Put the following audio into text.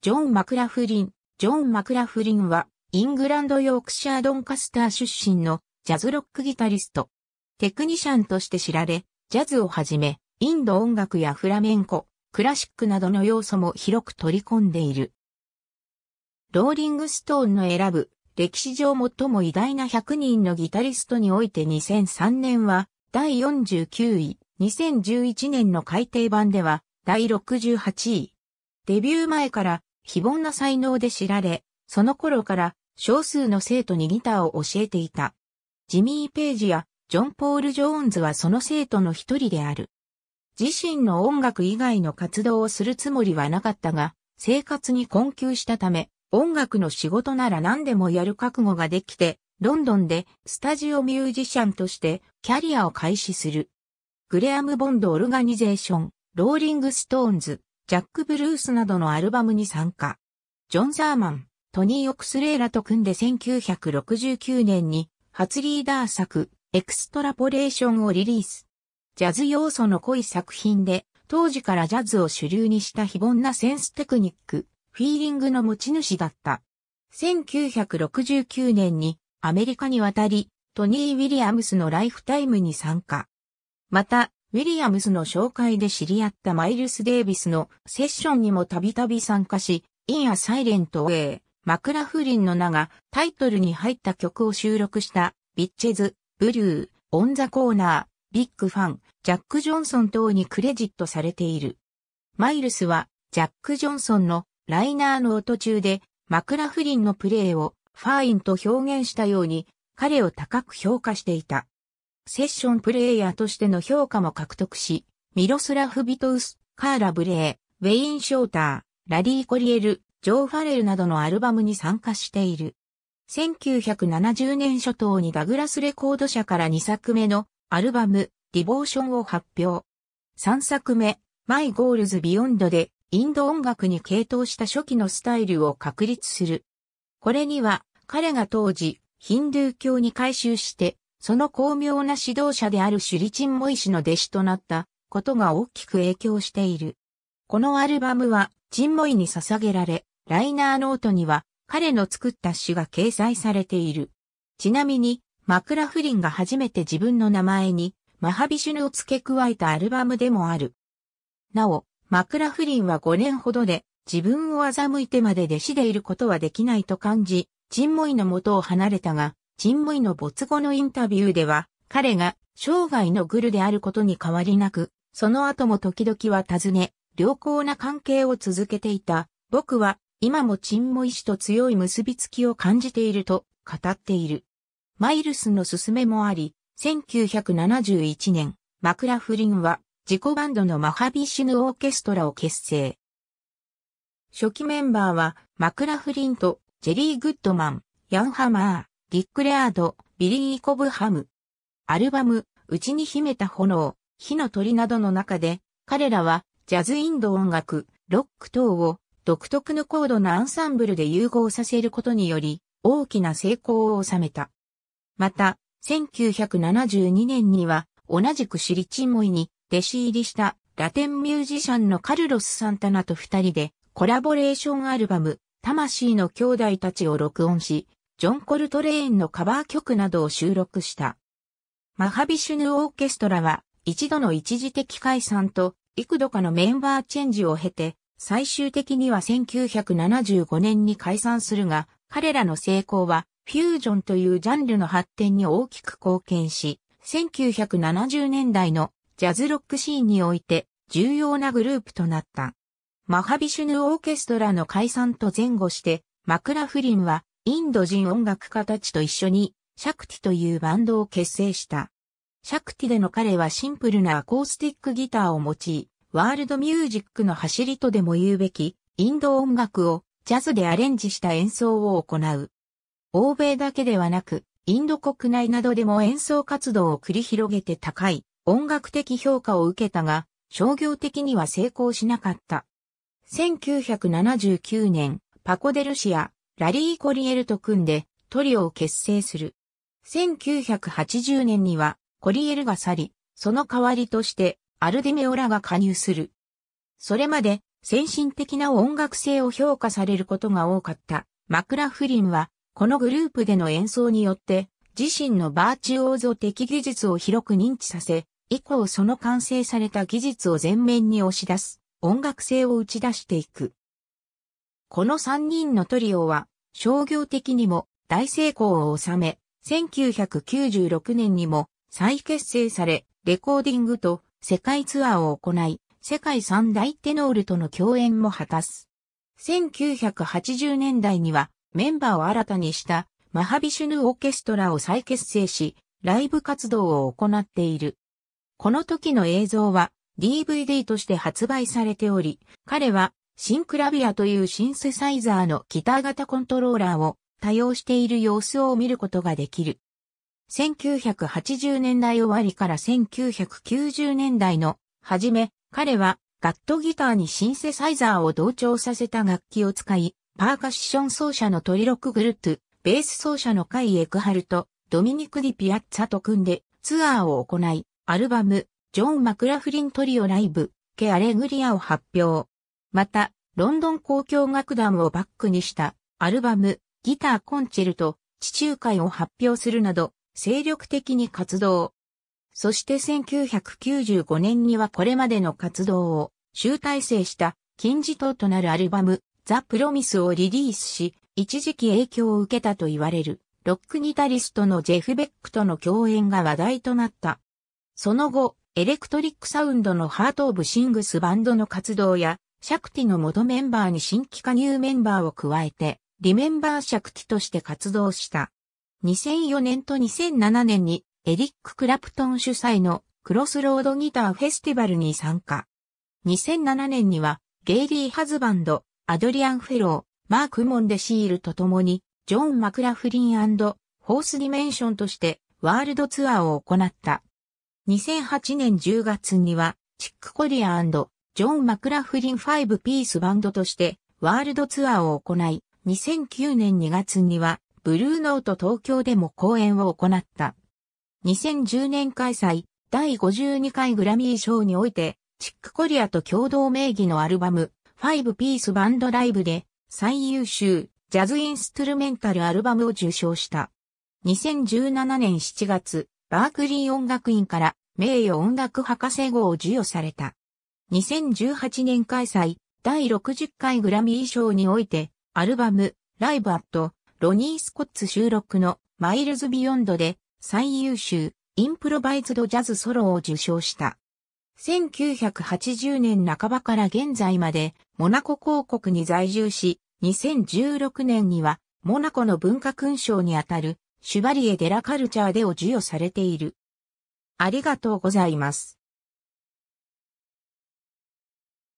ジョン・マクラフリン。ジョン・マクラフリンは、イングランド・ヨークシャー・ドンカスター出身のジャズロックギタリスト。テクニシャンとして知られ、ジャズをはじめ、インド音楽やフラメンコ、クラシックなどの要素も広く取り込んでいる。ローリングストーンの選ぶ歴史上最も偉大な100人のギタリストにおいて2003年は第49位、2011年の改訂版では第68位。デビュー前から非凡な才能で知られ、その頃から少数の生徒にギターを教えていた。ジミー・ページやジョン・ポール・ジョーンズはその生徒の一人である。自身の音楽以外の活動をするつもりはなかったが、生活に困窮したため、音楽の仕事なら何でもやる覚悟ができて、ロンドンでスタジオミュージシャンとしてキャリアを開始する。グレアム・ボンド・オルガニゼーション、ローリング・ストーンズ、ジャック・ブルースなどのアルバムに参加。ジョン・ザーマン、トニー・オクスレーラと組んで1969年に初リーダー作、エクストラポレーションをリリース。ジャズ要素の濃い作品で、当時からジャズを主流にした非凡なセンステクニック、フィーリングの持ち主だった。1969年にアメリカに渡り、トニー・ウィリアムスのライフタイムに参加。また、ウィリアムズの紹介で知り合ったマイルス・デイビスのセッションにもたびたび参加し、イン・ア・サイレント・ウェイ、マクラフリンの名がタイトルに入った曲を収録したビッチェズ、ブルー、オン・ザ・コーナー、ビッグ・ファン、ジャック・ジョンソン等にクレジットされている。マイルスはジャック・ジョンソンのライナーの音中でマクラフリンのプレーをファインと表現したように彼を高く評価していた。セッションプレイヤーとしての評価も獲得し、ミロスラフ・ビトウス、カーラ・ブレイ、ウェイン・ショーター、ラリー・コリエル、ジョー・ファレルなどのアルバムに参加している。1970年初頭にダグラスレコード社から2作目のアルバム、ディボーションを発表。3作目、マイ・ゴールズ・ビヨンドで、インド音楽に傾倒した初期のスタイルを確立する。これには、彼が当時、ヒンドゥー教に改修して、その巧妙な指導者であるシュリチン・モイ氏の弟子となったことが大きく影響している。このアルバムは、チン・モイに捧げられ、ライナーノートには彼の作った詩が掲載されている。ちなみに、マクラフリンが初めて自分の名前にマハビシュヌを付け加えたアルバムでもある。なお、マクラフリンは5年ほどで自分を欺いてまで弟子でいることはできないと感じ、チンモイの元を離れたが、チンムイの没後のインタビューでは、彼が生涯のグルであることに変わりなく、その後も時々は尋ね、良好な関係を続けていた。僕は今もチンムイ氏と強い結びつきを感じていると語っている。マイルスの勧めもあり、1971年、マクラフリンは自己バンドのマハビシヌオーケストラを結成。初期メンバーはマクラフリンとジェリー・グッドマン、ヤンハマー、ディックレアード、ビリー・コブハム。アルバム、内に秘めた炎、火の鳥などの中で、彼らは、ジャズインド音楽、ロック等を、独特の高度なアンサンブルで融合させることにより、大きな成功を収めた。また、1972年には、同じくシリチンモイに、弟子入りした、ラテンミュージシャンのカルロス・サンタナと二人で、コラボレーションアルバム、魂の兄弟たちを録音し、ジョン・コルトレーンのカバー曲などを収録した。マハビシュヌオーケストラは一度の一時的解散と幾度かのメンバーチェンジを経て最終的には1975年に解散するが彼らの成功はフュージョンというジャンルの発展に大きく貢献し1970年代のジャズロックシーンにおいて重要なグループとなった。マハビシュヌオーケストラの解散と前後してマクラフリンはインド人音楽家たちと一緒に、シャクティというバンドを結成した。シャクティでの彼はシンプルなアコースティックギターを用い、ワールドミュージックの走りとでも言うべき、インド音楽をジャズでアレンジした演奏を行う。欧米だけではなく、インド国内などでも演奏活動を繰り広げて高い音楽的評価を受けたが、商業的には成功しなかった。1979年、パコデルシア、ラリー・コリエルと組んでトリオを結成する。1980年にはコリエルが去り、その代わりとしてアルディメオラが加入する。それまで先進的な音楽性を評価されることが多かったマクラフリンは、このグループでの演奏によって自身のバーチュオーゾ的技術を広く認知させ、以降その完成された技術を前面に押し出す、音楽性を打ち出していく。この3人のトリオは、商業的にも大成功を収め、1996年にも再結成され、レコーディングと世界ツアーを行い、世界三大テノールとの共演も果たす。1980年代にはメンバーを新たにしたマハビシュヌオーケストラを再結成し、ライブ活動を行っている。この時の映像は DVD として発売されており、彼はシンクラビアというシンセサイザーのギター型コントローラーを多用している様子を見ることができる。1980年代終わりから1990年代の初め、彼はガットギターにシンセサイザーを同調させた楽器を使い、パーカッション奏者のトリロック・グルート、ベース奏者のカイ・エクハルト、ドミニク・ディ・ピアッツァと組んでツアーを行い、アルバム、ジョン・マクラフリントリオライブ、ケ・アレグリアを発表。また、ロンドン交響楽団をバックにしたアルバム、ギターコンチェルト、地中海を発表するなど、精力的に活動。そして1995年にはこれまでの活動を集大成した金字塔となるアルバム、ザ・プロミスをリリースし、一時期影響を受けたと言われる、ロックギタリストのジェフ・ベックとの共演が話題となった。その後、エレクトリックサウンドのハート・オブ・シングスバンドの活動や、シャクティの元メンバーに新規加入メンバーを加えて、リメンバーシャクティとして活動した。2004年と2007年にエリック・クラプトン主催のクロスロードギターフェスティバルに参加。2007年にはゲイリー・ハズバンド、アドリアン・フェロー、マーク・モンデシールと共に、ジョン・マクラフリンホース・ディメンションとしてワールドツアーを行った。2008年10月には、チック・コリアジョン・マクラフリン5ピースバンドとしてワールドツアーを行い、2009年2月にはブルーノート東京でも公演を行った。2010年開催第52回グラミー賞において、チックコリアと共同名義のアルバム、5ピースバンドライブで最優秀ジャズインストゥルメンタルアルバムを受賞した。2017年7月、バークリー音楽院から名誉音楽博士号を授与された。2018年開催、第60回グラミー賞において、アルバム、ライブアット、ロニー・スコッツ収録の、マイルズ・ビヨンドで、最優秀、インプロバイズド・ジャズ・ソロを受賞した。1980年半ばから現在まで、モナコ公国に在住し、2016年には、モナコの文化勲章にあたる、シュバリエ・デラ・カルチャーでを授与されている。ありがとうございます。